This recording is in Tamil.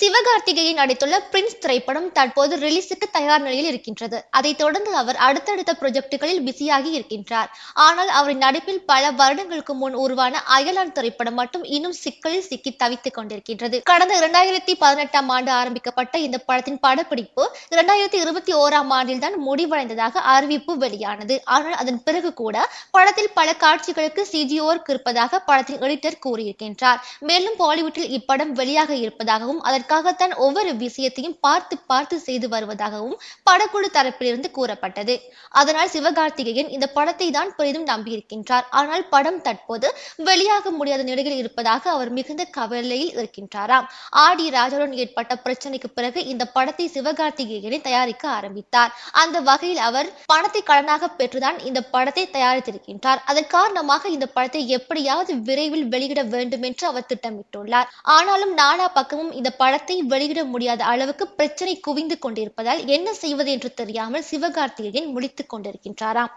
சிவகார்த்திகேயன் நடித்துள்ள பிரின்ஸ் திரைப்படம் தற்போது ரிலீஸுக்கு தயார் நிலையில் இருக்கின்றது அதைத் தொடர்ந்து அவர் அடுத்தடுத்த ப்ரொஜெக்டுகளில் பிஸியாகி இருக்கின்றார் ஆனால் அவரின் நடிப்பில் பல வருடங்களுக்கு முன் உருவான அயலான் திரைப்படம் மட்டும் இன்னும் சிக்கலில் சிக்கி தவித்துக் கொண்டிருக்கின்றது கடந்த இரண்டாயிரத்தி பதினெட்டாம் ஆண்டு ஆரம்பிக்கப்பட்ட இந்த படத்தின் படப்பிடிப்பு இரண்டாயிரத்தி இருபத்தி ஓராம் ஆண்டில்தான் முடிவடைந்ததாக அறிவிப்பு வெளியானது ஆனால் அதன் பிறகு கூட படத்தில் பல காட்சிகளுக்கு சிஜிஓர்க் இருப்பதாக படத்தின் எடிட்டர் கூறியிருக்கின்றார் மேலும் பாலிவுட்டில் இப்படம் வெளியாக இருப்பதாகவும் அதற்கு அதற்காகத்தான் ஒவ்வொரு விஷயத்தையும் பார்த்து பார்த்து செய்து வருவதாகவும் படக்குழு தரப்பிலிருந்து கூறப்பட்டது அதனால் சிவகார்த்திகேயன் இந்த படத்தை தான் பெரிதும் நம்பியிருக்கின்றார் ஆனால் படம் தற்போது வெளியாக முடியாத நிலையில் இருப்பதாக அவர் மிகுந்த கவலையில் இருக்கின்றாராம் ஆடி ராஜாவுடன் ஏற்பட்ட பிரச்சனைக்கு பிறகு இந்த படத்தை சிவகார்த்திகேயனை தயாரிக்க ஆரம்பித்தார் அந்த வகையில் அவர் பணத்தை கடனாக பெற்றுதான் இந்த படத்தை தயாரித்திருக்கின்றார் அதன் காரணமாக இந்த படத்தை எப்படியாவது விரைவில் வெளியிட வேண்டும் என்று அவர் திட்டமிட்டுள்ளார் ஆனாலும் நானா பக்கமும் இந்த படத்தை படத்தை வெளியிட முடியாத அளவுக்கு பிரச்சனை குவிந்து கொண்டிருப்பதால் என்ன செய்வது என்று தெரியாமல் சிவகார்த்திகேயன் முழித்துக் கொண்டிருக்கின்றாராம்